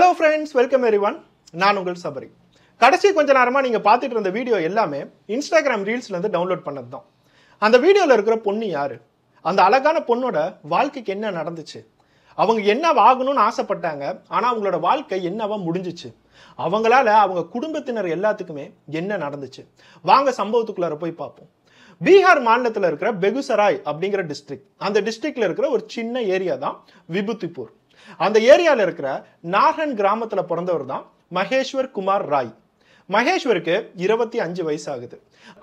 hello friends welcome everyone நான் உங்கள் சபரி கடைசி கொஞ்ச நேரமாக நீங்கள் பார்த்துட்டு இருந்த வீடியோ எல்லாமே இன்ஸ்டாகிராம் ரீல்ஸ்லேருந்து டவுன்லோட் பண்ணது தான் அந்த வீடியோவில் இருக்கிற பொண்ணு யார் அந்த அழகான பொண்ணோட வாழ்க்கைக்கு என்ன நடந்துச்சு அவங்க என்ன ஆகணும்னு ஆசைப்பட்டாங்க ஆனால் அவங்களோட வாழ்க்கை என்னவா முடிஞ்சிச்சு அவங்களால அவங்க குடும்பத்தினர் எல்லாத்துக்குமே என்ன நடந்துச்சு வாங்க சம்பவத்துக்குள்ளார போய் பார்ப்போம் பீகார் மாநிலத்தில் இருக்கிற பெகுசராய் அப்படிங்கிற டிஸ்ட்ரிக்ட் அந்த டிஸ்ட்ரிக்டில் இருக்கிற ஒரு சின்ன ஏரியா தான் விபுத்திப்பூர் அந்த ஏரியாவில் இருக்கிற நாகன் கிராமத்தில் பிறந்தவர் தான் மகேஸ்வர் குமார் ராய் மகேஷ்வருக்கு இருபத்தி அஞ்சு வயசு ஆகுது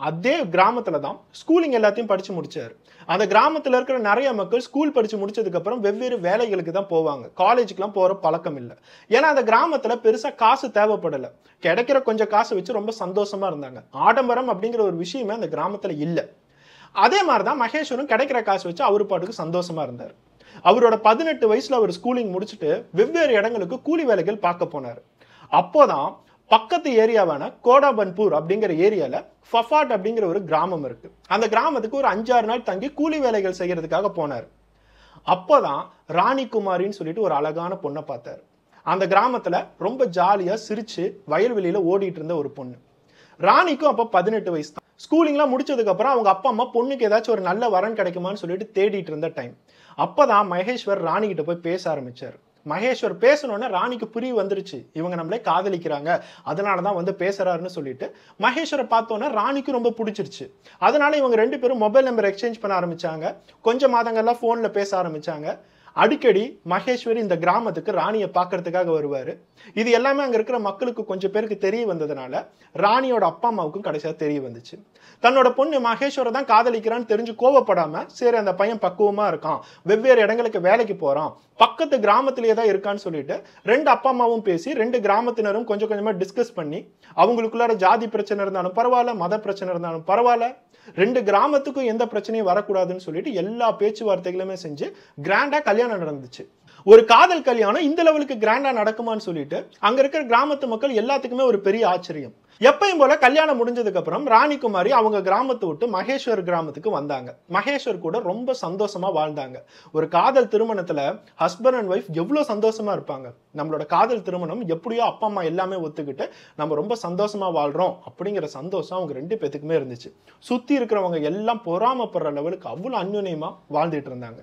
அதே கிராமத்தில் தான் ஸ்கூலிங் எல்லாத்தையும் படித்து முடித்தார் அந்த கிராமத்தில் இருக்கிற நிறைய மக்கள் ஸ்கூல் படித்து முடிச்சதுக்கப்புறம் வெவ்வேறு வேலைகளுக்கு தான் போவாங்க காலேஜுக்குலாம் போகிற பழக்கம் இல்லை ஏன்னா அந்த கிராமத்தில் பெருசாக காசு தேவைப்படலை கிடைக்கிற கொஞ்சம் காசு வச்சு ரொம்ப சந்தோஷமாக இருந்தாங்க ஆடம்பரம் அப்படிங்கிற ஒரு விஷயமே அந்த கிராமத்தில் இல்லை அதே மாதிரி தான் மகேஸ்வரும் கிடைக்கிற காசு வச்சு அவர் பாட்டுக்கு சந்தோஷமாக இருந்தார் அவரோட பதினெட்டு வயசுல அவர் ஸ்கூலிங் முடிச்சுட்டு வெவ்வேறு இடங்களுக்கு கூலி வேலைகள் பார்க்க போனார் அப்போதான் பக்கத்து ஏரியாவான கோடாபன்பூர் அப்படிங்கிற ஏரியாவில் ஃபஃபாட் அப்படிங்கிற ஒரு கிராமம் இருக்கு அந்த கிராமத்துக்கு ஒரு அஞ்சாறு நாள் தங்கி கூலி வேலைகள் செய்யறதுக்காக போனார் அப்போதான் ராணிகுமாரின்னு சொல்லிட்டு ஒரு அழகான பொண்ணை பார்த்தார் அந்த கிராமத்தில் ரொம்ப ஜாலியாக சிரிச்சு வயல்வெளியில் ஓடிட்டு இருந்த ஒரு பொண்ணு ராணிக்கும் அப்போ பதினெட்டு வயசு தான் ஸ்கூலிங்லாம் முடிச்சதுக்கப்புறம் அவங்க அப்பா அம்மா பொண்ணுக்கு ஏதாச்சும் ஒரு நல்ல வரன் கிடைக்குமான்னு சொல்லிட்டு தேடிட்டு இருந்த டைம் அப்போ தான் மகேஸ்வர் ராணிக்கிட்ட போய் பேச ஆரம்பித்தார் மகேஸ்வர் பேசணுன்னு ராணிக்கு புரிய வந்துருச்சு இவங்க நம்மளே காதலிக்கிறாங்க அதனால தான் வந்து பேசுறாருன்னு சொல்லிட்டு மகேஸ்வரை பார்த்தோன்னே ராணிக்கு ரொம்ப பிடிச்சிருச்சு அதனால இவங்க ரெண்டு பேரும் மொபைல் நம்பர் எக்ஸ்சேஞ்ச் பண்ண ஆரம்பிச்சாங்க கொஞ்சம் மாதங்கள்லாம் ஃபோனில் பேச ஆரம்பிச்சாங்க அடிக்கடி மகேஸ்வரி இந்த கிராமத்துக்கு ராணியை பார்க்கறதுக்காக வருவார் இது எல்லாமே அங்கே இருக்கிற மக்களுக்கு கொஞ்சம் பேருக்கு தெரிய வந்ததுனால ராணியோட அப்பா அம்மாவுக்கும் கடைசியாக தெரிய வந்துச்சு தன்னோட பொண்ணு மகேஸ்வரை தான் காதலிக்கிறான்னு தெரிஞ்சு கோவப்படாமல் சரி அந்த பையன் பக்குவமாக இருக்கான் வெவ்வேறு இடங்களுக்கு வேலைக்கு போகிறான் பக்கத்து கிராமத்திலேயே தான் இருக்கான்னு சொல்லிட்டு ரெண்டு அப்பா அம்மாவும் பேசி ரெண்டு கிராமத்தினரும் கொஞ்சம் கொஞ்சமாக டிஸ்கஸ் பண்ணி அவங்களுக்குள்ளார ஜாதி பிரச்சனை இருந்தாலும் பரவாயில்ல மத பிரச்சனை இருந்தாலும் பரவாயில்ல ரெண்டு கிராமத்துக்கும் எந்த பிரச்சனையும் வரக்கூடாதுன்னு சொல்லிட்டு எல்லா பேச்சுவார்த்தைகளுமே செஞ்சு கிராண்டாக கல்யாணம் கல்யாணம் நடந்துச்சு ஒரு காதல் கல்யாணம் இந்த லெவலுக்கு கிராண்டா நடக்குமான்னு சொல்லிட்டு அங்க இருக்கிற கிராமத்து மக்கள் எல்லாத்துக்குமே ஒரு பெரிய ஆச்சரியம் எப்பயும் போல கல்யாணம் முடிஞ்சதுக்கு அப்புறம் ராணிகுமாரி அவங்க கிராமத்தை விட்டு மகேஸ்வர் கிராமத்துக்கு வந்தாங்க மகேஸ்வர் கூட ரொம்ப சந்தோஷமா வாழ்ந்தாங்க ஒரு காதல் திருமணத்துல ஹஸ்பண்ட் அண்ட் ஒய்ஃப் எவ்வளவு சந்தோஷமா இருப்பாங்க நம்மளோட காதல் திருமணம் எப்படியோ அப்பா அம்மா எல்லாமே ஒத்துக்கிட்டு நம்ம ரொம்ப சந்தோஷமா வாழ்றோம் அப்படிங்கிற சந்தோஷம் அவங்க ரெண்டு பேத்துக்குமே இருந்துச்சு சுத்தி இருக்கிறவங்க எல்லாம் பொறாமப்படுற லெவலுக்கு அவ்வளவு அந்யுன்யமா வாழ்ந்துட்டு இருந்தாங்க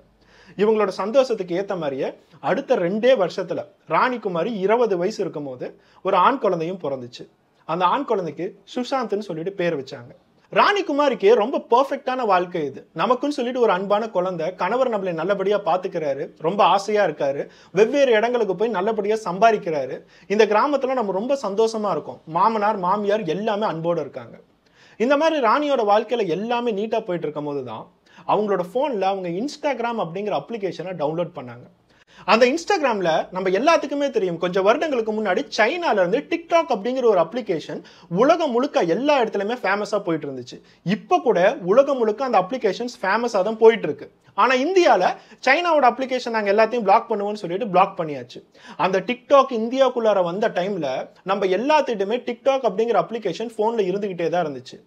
இவங்களோட சந்தோஷத்துக்கு ஏற்ற மாதிரியே அடுத்த ரெண்டே வருஷத்தில் ராணிக்குமாரி இருபது வயசு இருக்கும் போது ஒரு ஆண் குழந்தையும் பிறந்துச்சு அந்த ஆண் குழந்தைக்கு சுஷாந்த்னு சொல்லிட்டு பேர் வச்சாங்க குமாரிக்கு ரொம்ப பர்ஃபெக்டான வாழ்க்கை இது நமக்குன்னு சொல்லிட்டு ஒரு அன்பான குழந்தை கணவர் நம்மளை நல்லபடியாக பார்த்துக்கிறாரு ரொம்ப ஆசையாக இருக்காரு வெவ்வேறு இடங்களுக்கு போய் நல்லபடியாக சம்பாதிக்கிறாரு இந்த கிராமத்தில் நம்ம ரொம்ப சந்தோஷமாக இருக்கோம் மாமனார் மாமியார் எல்லாமே அன்போடு இருக்காங்க இந்த மாதிரி ராணியோட வாழ்க்கையில் எல்லாமே நீட்டாக போயிட்டு இருக்கும் போது தான் அவங்களோட ஃபோனில் அவங்க இன்ஸ்டாகிராம் அப்படிங்கிற அப்ளிகேஷனை டவுன்லோட் பண்ணாங்க அந்த இன்ஸ்டாகிராமில் நம்ம எல்லாத்துக்குமே தெரியும் கொஞ்சம் வருடங்களுக்கு முன்னாடி சைனாலேருந்து டிக்டாக் அப்படிங்கிற ஒரு அப்ளிகேஷன் உலகம் முழுக்க எல்லா இடத்துலையுமே ஃபேமஸாக போயிட்டு இருந்துச்சு இப்போ கூட உலகம் முழுக்க அந்த அப்ளிகேஷன்ஸ் ஃபேமஸாக தான் போயிட்டு இருக்கு ஆனால் இந்தியாவில் சைனாவோட அப்ளிகேஷன் நாங்கள் எல்லாத்தையும் பிளாக் பண்ணுவோம்னு சொல்லிட்டு பிளாக் பண்ணியாச்சு அந்த டிக்டாக் இந்தியாவுக்குள்ளார வந்த டைமில் நம்ம எல்லாத்திட்டுமே டிக்டாக் அப்படிங்கிற அப்ளிகேஷன் ஃபோனில் இருந்துக்கிட்டே தான் இருந்துச்சு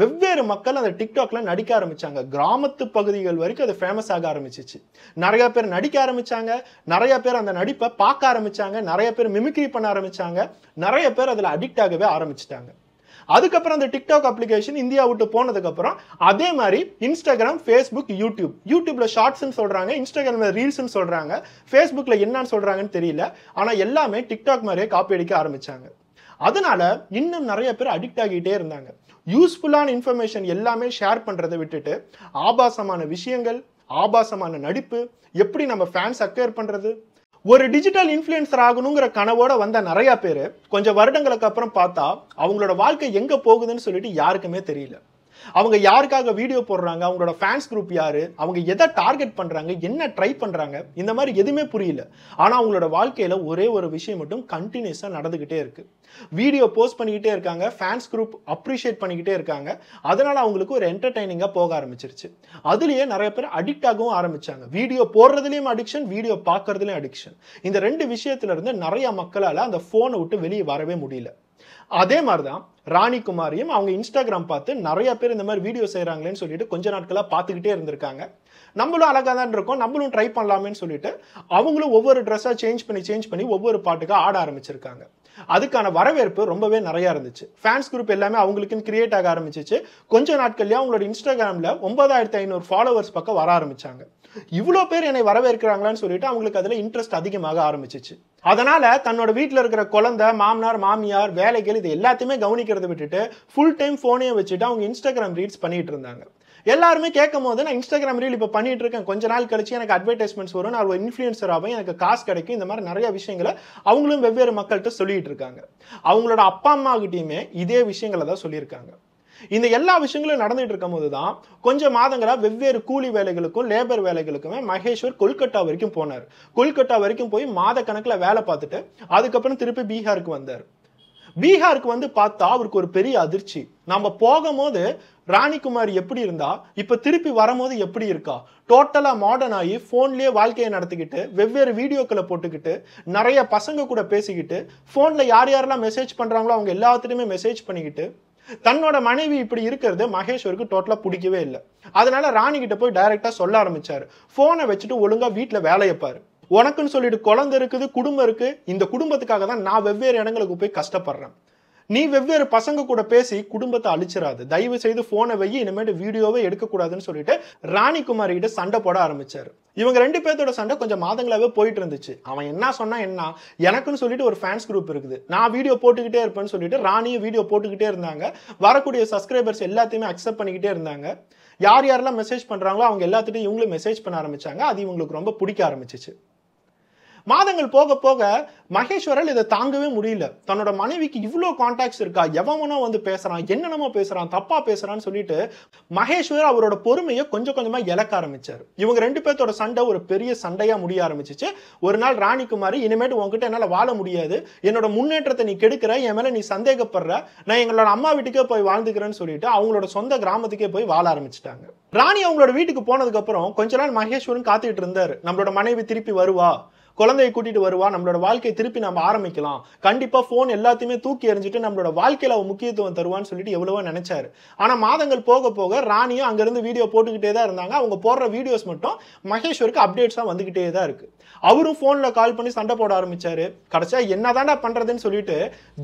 வெவ்வேறு மக்கள் அந்த டிக்டாக்ல நடிக்க ஆரம்பிச்சாங்க கிராமத்து பகுதிகள் வரைக்கும் அது ஃபேமஸ் ஆக ஆரம்பிச்சிச்சு நிறைய பேர் நடிக்க ஆரம்பிச்சாங்க நிறைய பேர் அந்த நடிப்பை பார்க்க ஆரம்பிச்சாங்க நிறைய பேர் மிமிக்ரி பண்ண ஆரம்பிச்சாங்க நிறைய பேர் அதில் அடிக்ட் ஆகவே ஆரம்பிச்சிட்டாங்க அதுக்கப்புறம் அந்த டிக்டாக் அப்ளிகேஷன் இந்தியா விட்டு போனதுக்கப்புறம் அதே மாதிரி இன்ஸ்டாகிராம் ஃபேஸ்புக் யூடியூப் யூடியூப்ல ஷார்ட்ஸ்னு சொல்றாங்க இன்ஸ்டாகிராம்ல ரீல்ஸ்னு சொல்றாங்க ஃபேஸ்புக்ல என்னன்னு சொல்றாங்கன்னு தெரியல ஆனா எல்லாமே டிக்டாக் மாதிரியே காப்பி அடிக்க ஆரம்பிச்சாங்க அதனால இன்னும் நிறைய பேர் அடிக்ட் ஆகிட்டே இருந்தாங்க யூஸ்ஃபுல்லான இன்ஃபர்மேஷன் எல்லாமே ஷேர் பண்ணுறதை விட்டுட்டு ஆபாசமான விஷயங்கள் ஆபாசமான நடிப்பு எப்படி நம்ம ஃபேன்ஸ் அக்வேர் பண்ணுறது ஒரு டிஜிட்டல் இன்ஃப்ளூயன்சர் ஆகணுங்கிற கனவோட வந்த நிறையா பேர் கொஞ்சம் வருடங்களுக்கு அப்புறம் பார்த்தா அவங்களோட வாழ்க்கை எங்கே போகுதுன்னு சொல்லிட்டு யாருக்குமே தெரியல அவங்க யாருக்காக வீடியோ போடுறாங்க அவங்களோட ஃபேன்ஸ் குரூப் யாரு அவங்க எதை டார்கெட் பண்றாங்க என்ன ட்ரை பண்றாங்க இந்த மாதிரி எதுவுமே புரியல ஆனா அவங்களோட வாழ்க்கையில ஒரே ஒரு விஷயம் மட்டும் கண்டினியூஸா நடந்துகிட்டே இருக்கு வீடியோ போஸ்ட் பண்ணிக்கிட்டே இருக்காங்க ஃபேன்ஸ் குரூப் அப்ரிஷியேட் பண்ணிக்கிட்டே இருக்காங்க அதனால அவங்களுக்கு ஒரு என்டர்டைனிங்காக போக ஆரம்பிச்சிருச்சு அதுலயே நிறைய பேர் அடிக்ட் ஆகவும் ஆரம்பிச்சாங்க வீடியோ போடுறதுலயும் அடிக்ஷன் வீடியோ பார்க்கறதுலையும் அடிக்ஷன் இந்த ரெண்டு விஷயத்துல இருந்து நிறைய மக்களால் அந்த ஃபோனை விட்டு வெளியே வரவே முடியல அதே மாதிரி தான் ராணி குமாரியும் அவங்க இன்ஸ்டாகிராம் பார்த்து நிறைய பேர் இந்த மாதிரி வீடியோ செய்கிறாங்களேன்னு சொல்லிட்டு கொஞ்ச நாட்களாக பார்த்துக்கிட்டே இருந்திருக்காங்க நம்மளும் அழகாக தான் இருக்கோம் நம்மளும் ட்ரை பண்ணலாமேன்னு சொல்லிட்டு அவங்களும் ஒவ்வொரு ட்ரெஸ்ஸாக சேஞ்ச் பண்ணி சேஞ்ச் பண்ணி ஒவ்வொரு பாட்டுக்காக ஆட ஆரம்பிச்சிருக்காங்க அதுக்கான வரவேற்பு ரொம்பவே நிறையா இருந்துச்சு ஃபேன்ஸ் குரூப் எல்லாமே அவங்களுக்குன்னு கிரியேட் ஆக ஆரம்பிச்சிச்சு கொஞ்ச நாட்கள்லேயே அவங்களோட இன்ஸ்டாகிராமில் ஒன்பதாயிரத்தி ஐநூறு ஃபாலோவர்ஸ் பக்கம் வர ஆரம்பிச்சாங்க இவ்வளோ பேர் என்னை வரவேற்கிறாங்களான்னு சொல்லிட்டு அவங்களுக்கு அதில் இன்ட்ரெஸ்ட் அதிகமாக ஆரம்பிச்சிச்சு அதனால் தன்னோட வீட்டில் இருக்கிற குழந்தை மாமனார் மாமியார் வேலைகள் இது எல்லாத்தையுமே கவனிக்கிறத விட்டுட்டு ஃபுல் டைம் ஃபோனையும் வச்சுட்டு அவங்க இன்ஸ்டாகிராம் ரீல்ஸ் பண்ணிகிட்டு இருந்தாங்க எல்லாருமே கேட்கும் போது நான் இன்ஸ்டாகிராம் ரீல் இப்போ பண்ணிட்டு இருக்கேன் கொஞ்ச நாள் கழிச்சு எனக்கு அட்வர்டைஸ்மெண்ட்ஸ் வரும் நான் ஒரு இன்ஃப்ளூயன்சராகவும் எனக்கு காசு கிடைக்கும் இந்த மாதிரி நிறைய விஷயங்களை அவங்களும் வெவ்வேறு மக்கள்கிட்ட சொல்லிட்டு இருக்காங்க அவங்களோட அப்பா அம்மா கிட்டேயுமே இதே விஷயங்களை தான் சொல்லியிருக்காங்க இந்த எல்லா விஷயங்களும் நடந்துட்டு இருக்கும்போது தான் கொஞ்சம் மாதங்களா வெவ்வேறு கூலி வேலைகளுக்கும் லேபர் வேலைகளுக்குமே மகேஸ்வர் கொல்கட்டா வரைக்கும் போனார் கொல்கட்டா வரைக்கும் போய் மாத கணக்கில் வேலை பார்த்துட்டு அதுக்கப்புறம் திருப்பி பீகாருக்கு வந்தார் பீகாருக்கு வந்து பார்த்தா அவருக்கு ஒரு பெரிய அதிர்ச்சி நம்ம போகும்போது ராணிக்குமார் எப்படி இருந்தா இப்ப திருப்பி வரும்போது எப்படி இருக்கா டோட்டலா மாடர்ன் ஆகி போன்லயே வாழ்க்கையை நடத்திக்கிட்டு வெவ்வேறு வீடியோக்களை போட்டுக்கிட்டு நிறைய பசங்க கூட பேசிக்கிட்டு போன்ல யார் யாரெல்லாம் மெசேஜ் பண்றாங்களோ அவங்க எல்லாத்துலயுமே மெசேஜ் பண்ணிக்கிட்டு தன்னோட மனைவி இப்படி இருக்கிறது மகேஸ்வருக்கு டோட்டலாக பிடிக்கவே இல்லை அதனால ராணி கிட்ட போய் டைரக்டாக சொல்ல ஆரம்பிச்சாரு ஃபோனை வச்சுட்டு ஒழுங்காக வீட்டில் வேலையப்பாரு உனக்குன்னு சொல்லிட்டு குழந்தை இருக்குது குடும்பம் இருக்கு இந்த குடும்பத்துக்காக தான் நான் வெவ்வேறு இடங்களுக்கு போய் கஷ்டப்படுறேன் நீ வெவ்வேறு பசங்க கூட பேசி குடும்பத்தை அழிச்சிடாது தயவு செய்து போனை வை இனிமேட்டு வீடியோவே எடுக்கக்கூடாதுன்னு சொல்லிட்டு ராணிகுமாரி சண்டை போட ஆரம்பிச்சாரு இவங்க ரெண்டு பேர்த்தோட சண்டை கொஞ்சம் மாதங்களாகவே போயிட்டு இருந்துச்சு அவன் என்ன சொன்னா என்ன எனக்குன்னு சொல்லிட்டு ஒரு ஃபேன்ஸ் குரூப் இருக்குது நான் வீடியோ போட்டுக்கிட்டே இருப்பேன்னு சொல்லிட்டு ராணியும் வீடியோ போட்டுக்கிட்டே இருந்தாங்க வரக்கூடிய சப்ஸ்கிரைபர்ஸ் எல்லாத்தையுமே அக்செப்ட் பண்ணிக்கிட்டே இருந்தாங்க யார் யாரெல்லாம் மெசேஜ் பண்ணுறாங்களோ அவங்க எல்லாத்துட்டையும் இவங்களும் மெசேஜ் பண்ண ஆரம்பிச்சாங்க அது இவங்களுக்கு ரொம்ப பிடிக்க ஆரம்பிச்சிச்சு மாதங்கள் போக போக மகேஸ்வரல் இதை தாங்கவே முடியல தன்னோட மனைவிக்கு இவ்வளோ கான்டாக்ட்ஸ் இருக்கா எவனோ வந்து பேசுகிறான் என்னென்னமோ பேசுகிறான் தப்பாக பேசுகிறான்னு சொல்லிட்டு மகேஸ்வர் அவரோட பொறுமையை கொஞ்சம் கொஞ்சமாக இழக்க ஆரம்பித்தார் இவங்க ரெண்டு பேர்த்தோட சண்டை ஒரு பெரிய சண்டையாக முடிய ஆரம்பிச்சிச்சு ஒரு நாள் ராணிக்குமாரி இனிமேட்டு உங்ககிட்ட என்னால் வாழ முடியாது என்னோட முன்னேற்றத்தை நீ கெடுக்கிற என் மேலே நீ சந்தேகப்படுற நான் எங்களோட அம்மா வீட்டுக்கே போய் வாழ்ந்துக்கிறேன்னு சொல்லிட்டு அவங்களோட சொந்த கிராமத்துக்கே போய் வாழ ஆரம்பிச்சிட்டாங்க ராணி அவங்களோட வீட்டுக்கு போனதுக்கப்புறம் கொஞ்ச நாள் மகேஸ்வரன் காத்துக்கிட்டு இருந்தார் நம்மளோட மனைவி திருப்பி வருவா குழந்தையை கூட்டிட்டு வருவா நம்மளோட வாழ்க்கையை திருப்பி நம்ம ஆரம்பிக்கலாம் கண்டிப்பா போன் எல்லாத்தையுமே தூக்கி எறிஞ்சிட்டு நம்மளோட வாழ்க்கையில அவன் முக்கியத்துவம் தருவான்னு சொல்லிட்டு எவ்வளவோ நினைச்சாரு ஆனா மாதங்கள் போக போக ராணியும் அங்கிருந்து வீடியோ போட்டுக்கிட்டே தான் இருந்தாங்க அவங்க போடுற வீடியோஸ் மட்டும் மகேஸ்வருக்கு அப்டேட்ஸா வந்துகிட்டே தான் இருக்கு அவரும் போன்ல கால் பண்ணி சண்டை போட ஆரம்பிச்சாரு கடைசியா என்னதான்டா பண்றதுன்னு சொல்லிட்டு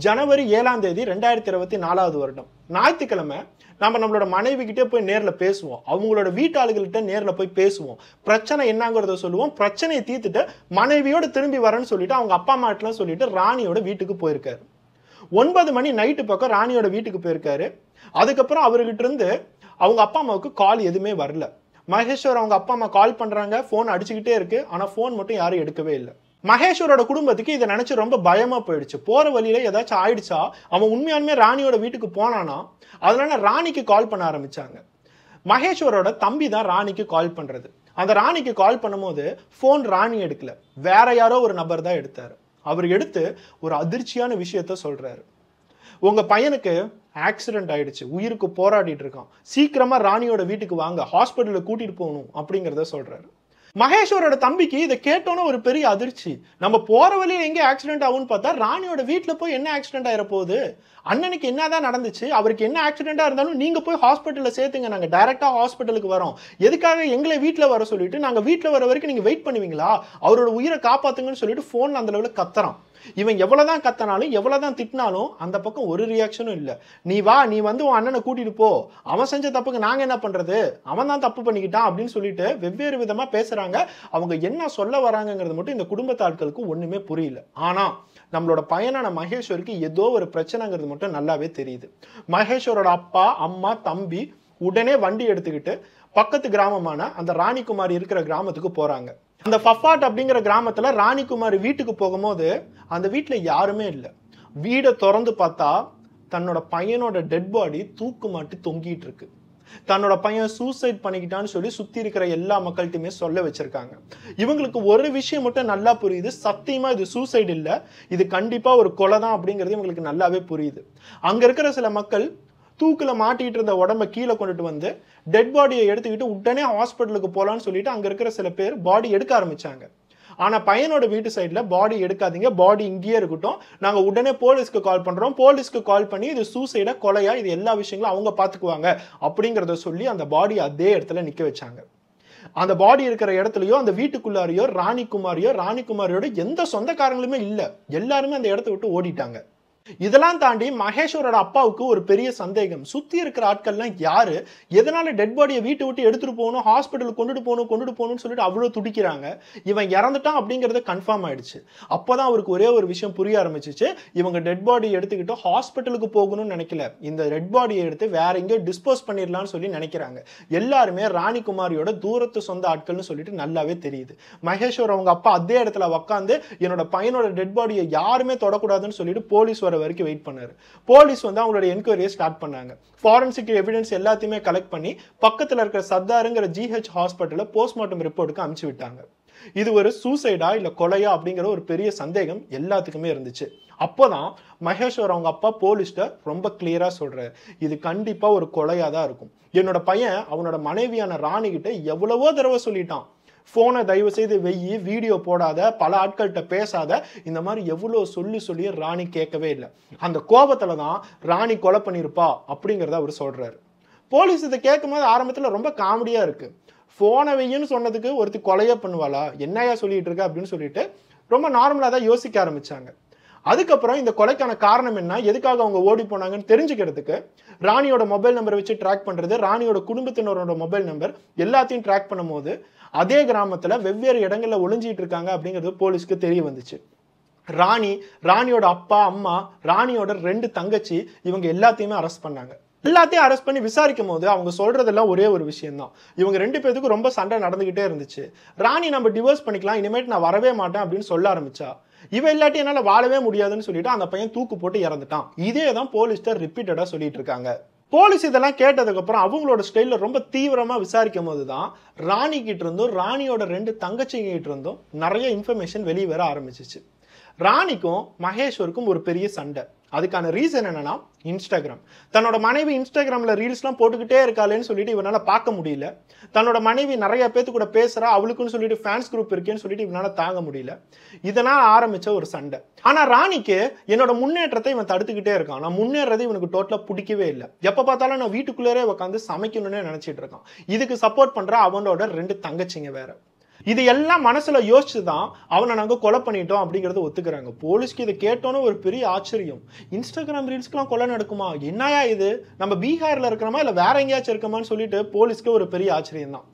ஜனவரி ஏழாம் தேதி ரெண்டாயிரத்தி இருபத்தி நாலாவது வருடம் ஞாயிற்றுக்கிழமை நம்ம நம்மளோட மனைவிக்கிட்டே போய் நேரில் பேசுவோம் அவங்களோட வீட்டாளுகள்கிட்ட நேரில் போய் பேசுவோம் பிரச்சனை என்னங்கிறத சொல்லுவோம் பிரச்சனையை தீர்த்துட்டு மனைவியோட திரும்பி வரேன்னு சொல்லிட்டு அவங்க அப்பா அம்மாட்டெலாம் சொல்லிட்டு ராணியோட வீட்டுக்கு போயிருக்காரு ஒன்பது மணி நைட்டு பக்கம் ராணியோட வீட்டுக்கு போயிருக்காரு அதுக்கப்புறம் அவர்கிட்ட இருந்து அவங்க அப்பா அம்மாவுக்கு கால் எதுவுமே வரல மகேஸ்வர் அவங்க அப்பா அம்மா கால் பண்ணுறாங்க ஃபோன் அடிச்சுக்கிட்டே இருக்குது ஆனால் ஃபோன் மட்டும் யாரும் எடுக்கவே இல்லை மகேஷோரோட குடும்பத்துக்கு இதை நினச்சி ரொம்ப பயமாக போயிடுச்சு போகிற வழியில ஏதாச்சும் ஆயிடுச்சா அவன் உண்மையாலுமே ராணியோட வீட்டுக்கு போனானா அதனால ராணிக்கு கால் பண்ண ஆரம்பிச்சாங்க மகேஸ்வரோட தம்பி தான் ராணிக்கு கால் பண்ணுறது அந்த ராணிக்கு கால் பண்ணும்போது ஃபோன் ராணி எடுக்கல வேற யாரோ ஒரு நபர் தான் எடுத்தார் அவர் எடுத்து ஒரு அதிர்ச்சியான விஷயத்த சொல்கிறாரு உங்கள் பையனுக்கு ஆக்சிடென்ட் ஆயிடுச்சு உயிருக்கு போராடிட்டு இருக்கான் சீக்கிரமாக ராணியோட வீட்டுக்கு வாங்க ஹாஸ்பிட்டலில் கூட்டிகிட்டு போகணும் அப்படிங்கிறத சொல்கிறாரு மகேஷ்வரோட தம்பிக்கு இதை கேட்டோன்னு ஒரு பெரிய அதிர்ச்சி நம்ம போற வழியில் எங்கே ஆக்சிடென்ட் ஆகும்னு பார்த்தா ராணியோட வீட்டில் போய் என்ன ஆக்சிடென்ட் போகுது அண்ணனுக்கு என்னதான் நடந்துச்சு அவருக்கு என்ன ஆக்சிடென்டா இருந்தாலும் நீங்கள் போய் ஹாஸ்பிட்டலில் சேர்த்துங்க நாங்கள் டைரக்டா ஹாஸ்பிட்டலுக்கு வரோம் எதுக்காக எங்களை வீட்டில் வர சொல்லிட்டு நாங்கள் வீட்டில் வர வரைக்கும் நீங்கள் வெயிட் பண்ணுவீங்களா அவரோட உயிரை காப்பாற்றுங்கன்னு சொல்லிட்டு ஃபோனில் அந்த லெவலில் கத்துறோம் இவன் எவ்வளோதான் கத்தனாலும் எவ்வளோதான் திட்டினாலும் அந்த பக்கம் ஒரு ரியாக்ஷனும் இல்லை நீ வா நீ வந்து உன் அண்ணனை கூட்டிகிட்டு போ அவன் செஞ்ச தப்புக்கு நாங்கள் என்ன பண்ணுறது அவன் தான் தப்பு பண்ணிக்கிட்டான் அப்படின்னு சொல்லிட்டு வெவ்வேறு விதமாக பேசுகிறாங்க அவங்க என்ன சொல்ல வராங்கங்கிறது மட்டும் இந்த குடும்பத்து ஆட்களுக்கு ஒன்றுமே புரியல ஆனால் நம்மளோட பையனான மகேஸ்வருக்கு ஏதோ ஒரு பிரச்சனைங்கிறது மட்டும் நல்லாவே தெரியுது மகேஸ்வரோட அப்பா அம்மா தம்பி உடனே வண்டி எடுத்துக்கிட்டு பக்கத்து கிராமமான அந்த ராணிக்குமார் இருக்கிற கிராமத்துக்கு போகிறாங்க அந்த ஃபஃபாட் அப்படிங்கிற கிராமத்தில் ராணிக்குமார் வீட்டுக்கு போகும்போது அந்த வீட்டில் யாருமே இல்லை வீடை திறந்து பார்த்தா தன்னோட பையனோட டெட் பாடி தூக்கு மாட்டி தொங்கிட்டு இருக்கு தன்னோட பையன் சூசைட் பண்ணிக்கிட்டான்னு சொல்லி சுற்றி இருக்கிற எல்லா மக்கள்கிட்டையுமே சொல்ல வச்சுருக்காங்க இவங்களுக்கு ஒரு விஷயம் மட்டும் நல்லா புரியுது சத்தியமாக இது சூசைடு இல்லை இது கண்டிப்பாக ஒரு கொலை தான் அப்படிங்கிறது இவங்களுக்கு நல்லாவே புரியுது அங்கே இருக்கிற சில மக்கள் தூக்கில் மாட்டிகிட்டு இருந்த உடம்ப கீழே கொண்டுட்டு வந்து டெட் பாடியை எடுத்துக்கிட்டு உடனே ஹாஸ்பிட்டலுக்கு போகலான்னு சொல்லிட்டு அங்கே இருக்கிற சில பேர் பாடி எடுக்க ஆரம்பித்தாங்க ஆனால் பையனோட வீட்டு சைடில் பாடி எடுக்காதீங்க பாடி இங்கேயே இருக்கட்டும் நாங்கள் உடனே போலீஸ்க்கு கால் பண்ணுறோம் போலீஸ்க்கு கால் பண்ணி இது சூசைடாக கொலையாக இது எல்லா விஷயங்களும் அவங்க பார்த்துக்குவாங்க அப்படிங்கிறத சொல்லி அந்த பாடி அதே இடத்துல நிற்க வச்சாங்க அந்த பாடி இருக்கிற இடத்துலையோ அந்த வீட்டுக்குள்ளாரையோ ராணிக்குமாரியோ ராணிக்குமாரியோட எந்த சொந்தக்காரங்களுமே இல்லை எல்லாருமே அந்த இடத்த விட்டு ஓடிட்டாங்க இதெல்லாம் தாண்டி மகேஸ்வரோட அப்பாவுக்கு ஒரு பெரிய சந்தேகம் சுத்தி இருக்கிற ஆட்கள்லாம் யாரு எதனால டெட் பாடியை வீட்டை விட்டு எடுத்துட்டு போகணும் ஹாஸ்பிட்டலுக்கு கொண்டுட்டு போகணும் கொண்டுட்டு போகணும்னு சொல்லிட்டு அவ்வளோ துடிக்கிறாங்க இவன் இறந்துட்டான் அப்படிங்கறத கன்ஃபார்ம் ஆயிடுச்சு அப்போதான் அவருக்கு ஒரே ஒரு விஷயம் புரிய ஆரம்பிச்சிச்சு இவங்க டெட் பாடியை எடுத்துக்கிட்டு ஹாஸ்பிட்டலுக்கு போகணும்னு நினைக்கல இந்த ரெட் பாடியை எடுத்து வேற எங்கேயோ டிஸ்போஸ் பண்ணிடலாம்னு சொல்லி நினைக்கிறாங்க எல்லாருமே ராணிகுமாரியோட தூரத்து சொந்த ஆட்கள்னு சொல்லிட்டு நல்லாவே தெரியுது மகேஸ்வர் அவங்க அப்பா அதே இடத்துல உட்காந்து என்னோட பையனோட டெட் பாடியை யாருமே தொடக்கூடாதுன்னு சொல்லிட்டு போலீஸ் வர போகிற வரைக்கும் வெயிட் பண்ணார் போலீஸ் வந்து அவங்களோட என்கொயரியை ஸ்டார்ட் பண்ணாங்க ஃபாரன்சிக் எவிடன்ஸ் எல்லாத்தையுமே கலெக்ட் பண்ணி பக்கத்தில் இருக்கிற சர்தாருங்கிற ஜிஹெச் ஹாஸ்பிட்டலில் போஸ்ட்மார்ட்டம் ரிப்போர்ட்டுக்கு அனுப்பிச்சு விட்டாங்க இது ஒரு சூசைடா இல்லை கொலையா அப்படிங்கிற ஒரு பெரிய சந்தேகம் எல்லாத்துக்குமே இருந்துச்சு அப்போதான் மகேஸ்வர் அவங்க அப்பா போலீஸ்ட ரொம்ப கிளியரா சொல்றாரு இது கண்டிப்பா ஒரு கொலையா தான் இருக்கும் என்னோட பையன் அவனோட மனைவியான ராணி கிட்ட எவ்வளவோ தடவை சொல்லிட்டான் ஃபோனை தயவு செய்து வெய்யி வீடியோ போடாத பல ஆட்கள்கிட்ட பேசாத இந்த மாதிரி எவ்வளோ சொல்லி சொல்லி ராணி கேட்கவே இல்லை அந்த கோபத்தில் தான் ராணி கொலை பண்ணியிருப்பா அப்படிங்கிறத அவர் சொல்கிறாரு போலீஸ் இதை கேட்கும் போது ஆரம்பத்தில் ரொம்ப காமெடியாக இருக்குது ஃபோனை வெய்யன்னு சொன்னதுக்கு ஒருத்தர் கொலையே பண்ணுவாளா என்னையா சொல்லிகிட்டு இருக்க அப்படின்னு சொல்லிட்டு ரொம்ப நார்மலாக தான் யோசிக்க ஆரம்பித்தாங்க அதுக்கப்புறம் இந்த கொலைக்கான காரணம் என்ன எதுக்காக அவங்க ஓடி போனாங்கன்னு தெரிஞ்சுக்கிறதுக்கு ராணியோட மொபைல் நம்பரை வச்சு ட்ராக் பண்ணுறது ராணியோட குடும்பத்தினரோட மொபைல் நம்பர் எல்லாத்தையும் ட்ராக் பண்ணும்போது அதே கிராமத்தில் வெவ்வேறு இடங்களில் ஒளிஞ்சிட்டு இருக்காங்க அப்படிங்கிறது போலீஸ்க்கு தெரிய வந்துச்சு ராணி ராணியோட அப்பா அம்மா ராணியோட ரெண்டு தங்கச்சி இவங்க எல்லாத்தையுமே அரெஸ்ட் பண்ணாங்க எல்லாத்தையும் அரெஸ்ட் பண்ணி விசாரிக்கும் போது அவங்க சொல்றதெல்லாம் ஒரே ஒரு விஷயம் தான் இவங்க ரெண்டு பேருக்கும் ரொம்ப சண்டை நடந்துகிட்டே இருந்துச்சு ராணி நம்ம டிவோர்ஸ் பண்ணிக்கலாம் இனிமேட்டு நான் வரவே மாட்டேன் அப்படின்னு சொல்ல ஆரம்பிச்சா இவன் இல்லாட்டி என்னால் வாழவே முடியாதுன்னு சொல்லிட்டு அந்த பையன் தூக்கு போட்டு இறந்துட்டான் இதே தான் போலீஸ்டர் ரிப்பீட்டடாக சொல்லிட்டு இருக்காங்க போலீஸ் இதெல்லாம் கேட்டதுக்கப்புறம் அவங்களோட ஸ்டைலில் ரொம்ப தீவிரமாக விசாரிக்கும் போது தான் ராணி கிட்ட இருந்தும் ராணியோட ரெண்டு தங்கச்சிங்கிட்ட இருந்தும் நிறைய இன்ஃபர்மேஷன் வெளியே வர ஆரம்பிச்சிச்சு ராணிக்கும் மகேஸ்வருக்கும் ஒரு பெரிய சண்டை அதுக்கான ரீசன் என்னன்னா இன்ஸ்டாகிராம் தன்னோட மனைவி இன்ஸ்டாகிராமில் ரீல்ஸ்லாம் போட்டுக்கிட்டே இருக்காளேன்னு சொல்லிட்டு இவனால் பார்க்க முடியல தன்னோட மனைவி நிறைய பேத்து கூட பேசுகிறா அவளுக்குன்னு சொல்லிட்டு ஃபேன்ஸ் குரூப் இருக்கேன்னு சொல்லிட்டு இவனால் தாங்க முடியல இதனால் ஆரம்பித்த ஒரு சண்டை ஆனால் ராணிக்கு என்னோட முன்னேற்றத்தை இவன் தடுத்துக்கிட்டே இருக்கான் நான் முன்னேறது இவனுக்கு டோட்டலாக பிடிக்கவே இல்லை எப்போ பார்த்தாலும் நான் வீட்டுக்குள்ளேயே உட்காந்து சமைக்கணும்னு நினச்சிட்டு இருக்கான் இதுக்கு சப்போர்ட் பண்ணுற அவனோட ரெண்டு தங்கச்சிங்க வேற இது எல்லாம் மனசுல யோசிச்சு தான் அவனை நாங்கள் கொலை பண்ணிட்டோம் அப்படிங்கிறத ஒத்துக்கிறாங்க போலீஸ்க்கு இதை கேட்டோன்னு ஒரு பெரிய ஆச்சரியம் இன்ஸ்டாகிராம் ரீல்ஸ்க்குலாம் கொலை நடக்குமா என்னையா இது நம்ம பீகாரில் இருக்கிறோமா இல்லை வேற எங்கேயாச்சும் இருக்கமான்னு சொல்லிட்டு போலீஸ்க்கு ஒரு பெரிய ஆச்சரியம் தான்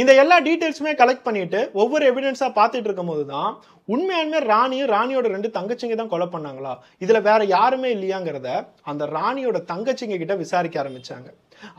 இந்த எல்லா டீட்டெயில்ஸுமே கலெக்ட் பண்ணிட்டு ஒவ்வொரு எவிடன்ஸாக பார்த்துட்டு இருக்கும் போது தான் உண்மையாலுமே ராணியும் ராணியோட ரெண்டு தங்கச்சிங்க தான் கொலை பண்ணாங்களா இதில் வேற யாருமே இல்லையாங்கிறத அந்த ராணியோட தங்கச்சிங்க கிட்ட விசாரிக்க ஆரம்பிச்சாங்க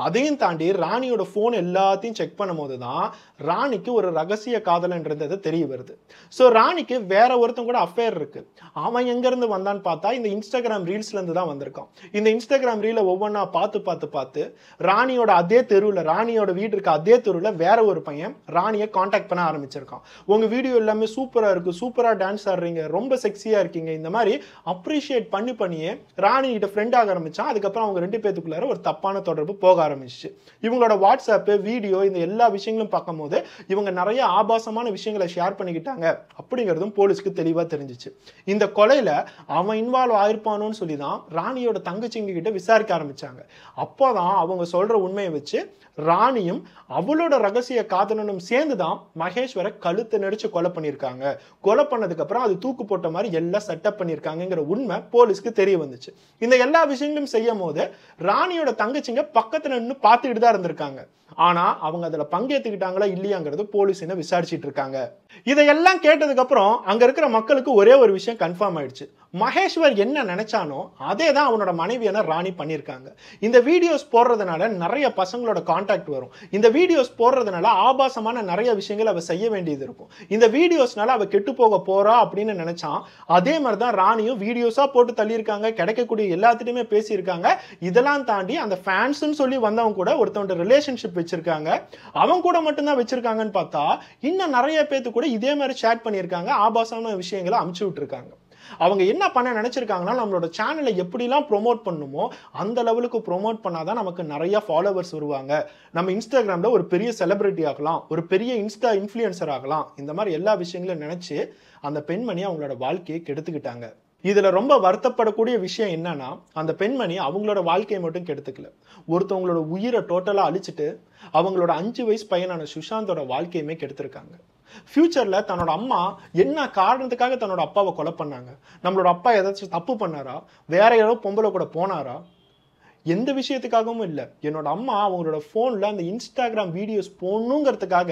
அதையும் தாண்டி ராணியோட ஃபோன் எல்லாத்தையும் செக் பண்ணும்போது தான் ராணிக்கு ஒரு ரகசிய காதலன்றது தெரிய வருது ஸோ ராணிக்கு வேற ஒருத்தன் கூட அஃபேர் இருக்கு அவன் எங்கேருந்து வந்தான்னு பார்த்தா இந்த இன்ஸ்டாகிராம் ரீல்ஸ்லேருந்து தான் வந்திருக்கான் இந்த இன்ஸ்டாகிராம் ரீலை ஒவ்வொன்றா பார்த்து பார்த்து பார்த்து ராணியோட அதே தெருவில் ராணியோட வீடு இருக்க அதே தெருவில் வேற ஒரு பையன் ராணியை காண்டாக்ட் பண்ண ஆரம்பிச்சிருக்கான் உங்கள் வீடியோ எல்லாமே சூப்பராக இருக்குது சூப்பராக டான்ஸ் ஆடுறீங்க ரொம்ப செக்ஸியாக இருக்கீங்க இந்த மாதிரி அப்ரிஷியேட் பண்ணி பண்ணியே கிட்ட ஃப்ரெண்ட் ஆக ஆரம்பித்தான் அதுக்கப்புறம் அவங்க ரெண்டு பேத்துக்குள்ளார ஒரு தப்பான தொடர்பு போக போக ஆரம்பிச்சிச்சு இவங்களோட வாட்ஸ்அப்பு வீடியோ இந்த எல்லா விஷயங்களும் பார்க்கும்போது இவங்க நிறைய ஆபாசமான விஷயங்களை ஷேர் பண்ணிக்கிட்டாங்க அப்படிங்கிறதும் போலீஸ்க்கு தெளிவாக தெரிஞ்சிச்சு இந்த கொலையில் அவன் இன்வால்வ் ஆயிருப்பானோன்னு சொல்லி தான் ராணியோட தங்கச்சிங்க கிட்ட விசாரிக்க ஆரம்பித்தாங்க அப்போ தான் அவங்க சொல்கிற உண்மையை வச்சு ராணியும் அவளோட ரகசிய காதலனும் சேர்ந்து தான் மகேஸ்வரை கழுத்தை நடிச்சு கொலை பண்ணியிருக்காங்க கொலை பண்ணதுக்கப்புறம் அது தூக்கு போட்ட மாதிரி எல்லாம் செட்டப் பண்ணியிருக்காங்கங்கிற உண்மை போலீஸ்க்கு தெரிய வந்துச்சு இந்த எல்லா விஷயங்களும் செய்யும் போது ராணியோட தங்கச்சிங்க பக்கத்தில் நின்று பார்த்துக்கிட்டு தான் இருந்திருக்காங்க ஆனால் அவங்க அதில் பங்கேற்றுக்கிட்டாங்களா இல்லையாங்கிறது போலீஸ் என்ன விசாரிச்சிட்டு இருக்காங்க இதையெல்லாம் கேட்டதுக்கப்புறம் அங்கே இருக்கிற மக்களுக்கு ஒரே ஒரு விஷயம் கன்ஃபார்ம் ஆயிடுச்சு மகேஸ்வர் என்ன நினைச்சானோ அதே தான் அவனோட மனைவியான ராணி பண்ணியிருக்காங்க இந்த வீடியோஸ் போடுறதுனால நிறைய பசங்களோட காண்டாக்ட் வரும் இந்த வீடியோஸ் போடுறதுனால ஆபாசமான நிறைய விஷயங்கள் அவள் செய்ய வேண்டியது இருக்கும் இந்த வீடியோஸ்னால அவள் கெட்டு போக போறா அப்படின்னு நினைச்சான் அதே மாதிரி தான் ராணியும் வீடியோஸாக போட்டு தள்ளியிருக்காங்க கிடைக்கக்கூடிய எல்லாத்துட்டையுமே பேசியிருக்காங்க இதெல்லாம் தாண்டி அந்த ஃபேன்ஸ்ன்னு சொல்லி வந்தவங்க கூட ஒருத்தவன் ரிலேஷன்ஷிப் வச்சிருக்காங்க அவங்க கூட மட்டும்தான் வச்சிருக்காங்கன்னு பார்த்தா இன்னும் நிறைய பேத்து கூட கூட இதே மாதிரி சேட் பண்ணியிருக்காங்க ஆபாசமான விஷயங்களை அமுச்சு விட்டுருக்காங்க அவங்க என்ன பண்ண நினச்சிருக்காங்கன்னா நம்மளோட சேனலை எப்படிலாம் ப்ரொமோட் பண்ணுமோ அந்த லெவலுக்கு ப்ரொமோட் பண்ணாதான் நமக்கு நிறைய ஃபாலோவர்ஸ் வருவாங்க நம்ம இன்ஸ்டாகிராமில் ஒரு பெரிய செலிபிரிட்டி ஆகலாம் ஒரு பெரிய இன்ஸ்டா இன்ஃப்ளூயன்சர் ஆகலாம் இந்த மாதிரி எல்லா விஷயங்களும் நினச்சி அந்த பெண்மணி அவங்களோட வாழ்க்கையை கெடுத்துக்கிட்டாங்க இதில் ரொம்ப வருத்தப்படக்கூடிய விஷயம் என்னன்னா அந்த பெண்மணி அவங்களோட வாழ்க்கையை மட்டும் கெடுத்துக்கல ஒருத்தவங்களோட உயிரை டோட்டலாக அழிச்சிட்டு அவங்களோட அஞ்சு வயசு பையனான சுஷாந்தோட வாழ்க்கையுமே கெடுத்திருக்காங்க ஃப்யூச்சரில் தன்னோட அம்மா என்ன காரணத்துக்காக தன்னோட அப்பாவை கொலை பண்ணாங்க நம்மளோட அப்பா ஏதாச்சும் தப்பு பண்ணாரா வேற யாரோ பொம்பளை கூட போனாரா எந்த விஷயத்துக்காகவும் இல்லை என்னோட அம்மா அவங்களோட ஃபோனில் அந்த இன்ஸ்டாகிராம் வீடியோஸ் போடணுங்கிறதுக்காக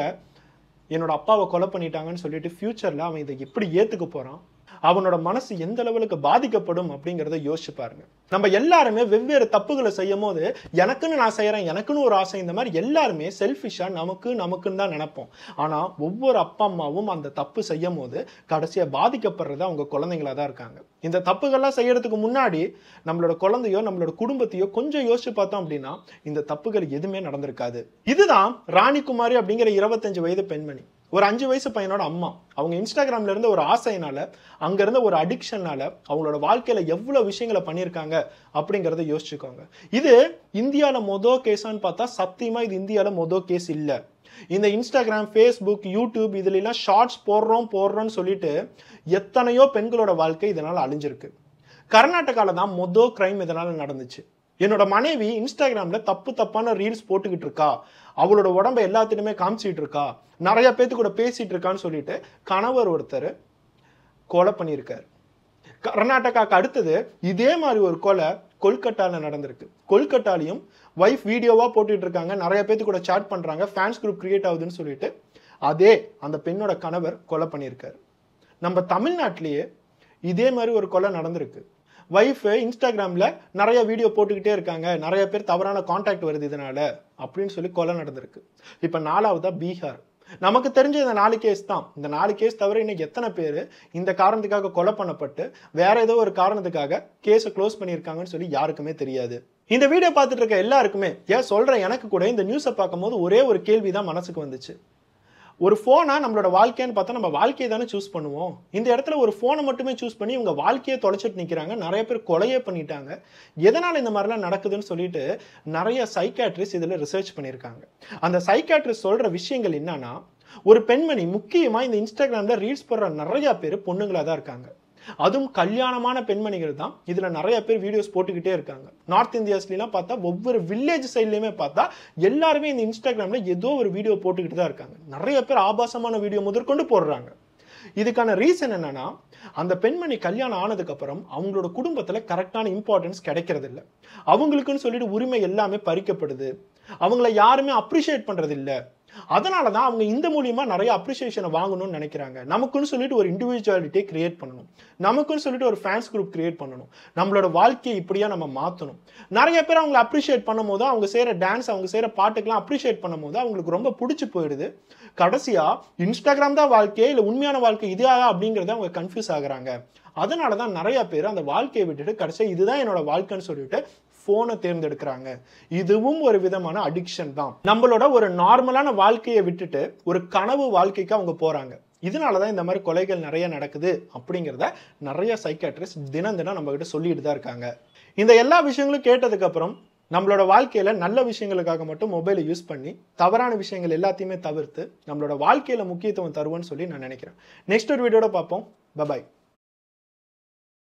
என்னோட அப்பாவை கொலை பண்ணிட்டாங்கன்னு சொல்லிட்டு ஃப்யூச்சரில் அவன் இதை எப்படி ஏற்றுக்க போகிறான் அவனோட மனசு எந்த லெவலுக்கு பாதிக்கப்படும் அப்படிங்கிறத யோசிச்சு பாருங்க நம்ம எல்லாருமே வெவ்வேறு தப்புகளை செய்யும் போது எனக்குன்னு நான் செய்யறேன் எனக்குன்னு ஒரு ஆசை இந்த மாதிரி எல்லாருமே செல்ஃபிஷாக நமக்கு நமக்குன்னு தான் நினைப்போம் ஆனா ஒவ்வொரு அப்பா அம்மாவும் அந்த தப்பு செய்யும் போது கடைசியா பாதிக்கப்படுறது அவங்க குழந்தைங்களா தான் இருக்காங்க இந்த தப்புகள்லாம் செய்யறதுக்கு முன்னாடி நம்மளோட குழந்தையோ நம்மளோட குடும்பத்தையோ கொஞ்சம் யோசிச்சு பார்த்தோம் அப்படின்னா இந்த தப்புகள் எதுவுமே நடந்திருக்காது இதுதான் ராணிகுமாரி அப்படிங்கிற இருபத்தஞ்சு வயது பெண்மணி ஒரு அஞ்சு வயசு பையனோட அம்மா அவங்க இன்ஸ்டாகிராமில் இருந்து ஒரு ஆசையினால அங்கேருந்து ஒரு அடிக்ஷனால அவங்களோட வாழ்க்கையில் எவ்வளோ விஷயங்களை பண்ணியிருக்காங்க அப்படிங்கிறத யோசிச்சுக்கோங்க இது இந்தியாவில் மொதல் கேஸான்னு பார்த்தா சத்தியமாக இது இந்தியாவில் மொதல் கேஸ் இல்லை இந்த இன்ஸ்டாகிராம் ஃபேஸ்புக் யூடியூப் இதுலாம் ஷார்ட்ஸ் போடுறோம் போடுறோம்னு சொல்லிட்டு எத்தனையோ பெண்களோட வாழ்க்கை இதனால் அழிஞ்சிருக்கு கர்நாடகாவில் தான் மொதல் கிரைம் இதனால் நடந்துச்சு என்னோட மனைவி இன்ஸ்டாகிராமில் தப்பு தப்பான ரீல்ஸ் போட்டுக்கிட்டு இருக்கா அவளோட உடம்ப எல்லாத்திலுமே காமிச்சிட்டு இருக்கா நிறைய பேத்து கூட பேசிட்டு இருக்கான்னு சொல்லிட்டு கணவர் ஒருத்தர் கொலை பண்ணியிருக்காரு கர்நாடகாவுக்கு அடுத்தது இதே மாதிரி ஒரு கொலை கொல்கட்டாவில் நடந்திருக்கு கொல்கட்டாலையும் ஒய்ஃப் வீடியோவாக போட்டுட்டு இருக்காங்க நிறைய பேத்து கூட சேட் பண்ணுறாங்க ஃபேன்ஸ் குரூப் கிரியேட் ஆகுதுன்னு சொல்லிட்டு அதே அந்த பெண்ணோட கணவர் கொலை பண்ணியிருக்காரு நம்ம தமிழ்நாட்டிலேயே இதே மாதிரி ஒரு கொலை நடந்திருக்கு ஒய்ஃபு இன்ஸ்டாகிராமில் நிறைய வீடியோ போட்டுக்கிட்டே இருக்காங்க நிறைய பேர் தவறான காண்டாக்ட் வருது இதனால் அப்படின்னு சொல்லி கொலை நடந்திருக்கு இப்போ நாலாவதாக பீகார் நமக்கு தெரிஞ்ச இந்த நாலு கேஸ் தான் இந்த நாலு கேஸ் தவிர இன்னைக்கு எத்தனை பேர் இந்த காரணத்துக்காக கொலை பண்ணப்பட்டு வேற ஏதோ ஒரு காரணத்துக்காக கேஸை க்ளோஸ் பண்ணியிருக்காங்கன்னு சொல்லி யாருக்குமே தெரியாது இந்த வீடியோ பார்த்துட்டு இருக்க எல்லாருக்குமே ஏன் சொல்கிறேன் எனக்கு கூட இந்த நியூஸை பார்க்கும்போது ஒரே ஒரு கேள்வி தான் மனசுக்கு வந்துச்சு ஒரு ஃபோனாக நம்மளோட வாழ்க்கைன்னு பார்த்தா நம்ம வாழ்க்கையை தானே சூஸ் பண்ணுவோம் இந்த இடத்துல ஒரு ஃபோனை மட்டுமே சூஸ் பண்ணி இவங்க வாழ்க்கையை தொலைச்சிட்டு நிற்கிறாங்க நிறைய பேர் கொலையே பண்ணிட்டாங்க எதனால் இந்த மாதிரிலாம் நடக்குதுன்னு சொல்லிட்டு நிறைய சைக்காட்ரிஸ்ட் இதில் ரிசர்ச் பண்ணியிருக்காங்க அந்த சைக்காட்ரிஸ்ட் சொல்கிற விஷயங்கள் என்னன்னா ஒரு பெண்மணி முக்கியமாக இந்த இன்ஸ்டாகிராமில் ரீல்ஸ் போடுற நிறையா பேர் பொண்ணுங்களாக தான் இருக்காங்க அதுவும் கல்யாணமான பெண்மணிகள் தான் இதில் நிறைய பேர் வீடியோஸ் போட்டுக்கிட்டே இருக்காங்க நார்த் இந்தியாஸ்லாம் பார்த்தா ஒவ்வொரு வில்லேஜ் சைட்லேயுமே பார்த்தா எல்லாருமே இந்த இன்ஸ்டாகிராமில் ஏதோ ஒரு வீடியோ போட்டுக்கிட்டு தான் இருக்காங்க நிறைய பேர் ஆபாசமான வீடியோ முதற்கொண்டு போடுறாங்க இதுக்கான ரீசன் என்னன்னா அந்த பெண்மணி கல்யாணம் ஆனதுக்கப்புறம் அவங்களோட குடும்பத்தில் கரெக்டான இம்பார்ட்டன்ஸ் கிடைக்கிறது இல்லை அவங்களுக்குன்னு சொல்லிட்டு உரிமை எல்லாமே பறிக்கப்படுது அவங்கள யாருமே அப்ரிஷியேட் பண்றது இல்லை அதனால தான் அவங்க இந்த மூலியமாக நிறைய அப்ரிசியேஷனை வாங்கணும்னு நினைக்கிறாங்க நமக்குன்னு சொல்லிட்டு ஒரு இண்டிவிஜுவாலிட்டியை கிரியேட் பண்ணணும் நமக்குன்னு சொல்லிட்டு ஒரு ஃபேன்ஸ் குரூப் கிரியேட் பண்ணணும் நம்மளோட வாழ்க்கையை இப்படியா நம்ம மாற்றணும் நிறைய பேர் அவங்களை அப்ரிஷியேட் பண்ணும் போது அவங்க செய்கிற டான்ஸ் அவங்க செய்கிற பாட்டுக்கெல்லாம் அப்ரிஷியேட் பண்ணும் போது அவங்களுக்கு ரொம்ப பிடிச்சி போயிடுது கடைசியாக இன்ஸ்டாகிராம் தான் வாழ்க்கையே இல்லை உண்மையான வாழ்க்கை இதாக அப்படிங்கிறத அவங்க கன்ஃபியூஸ் ஆகுறாங்க அதனால தான் நிறைய பேர் அந்த வாழ்க்கையை விட்டுட்டு கடைசியாக இதுதான் என்னோட வாழ்க்கைன்னு சொல்லிட்டு ஃபோனை தேர்ந்தெடுக்கிறாங்க இதுவும் ஒரு விதமான அடிக்ஷன் தான் நம்மளோட ஒரு நார்மலான வாழ்க்கையை விட்டுட்டு ஒரு கனவு வாழ்க்கைக்கு அவங்க போகிறாங்க இதனால தான் இந்த மாதிரி கொலைகள் நிறைய நடக்குது அப்படிங்கிறத நிறைய சைக்காட்ரிஸ்ட் தினம் தினம் நம்மக்கிட்ட சொல்லிட்டு தான் இருக்காங்க இந்த எல்லா விஷயங்களும் கேட்டதுக்கப்புறம் நம்மளோட வாழ்க்கையில் நல்ல விஷயங்களுக்காக மட்டும் மொபைலை யூஸ் பண்ணி தவறான விஷயங்கள் எல்லாத்தையுமே தவிர்த்து நம்மளோட வாழ்க்கையில் முக்கியத்துவம் தருவோன்னு சொல்லி நான் நினைக்கிறேன் நெக்ஸ்ட் ஒரு வீடியோட பார்ப்போம் பபாய்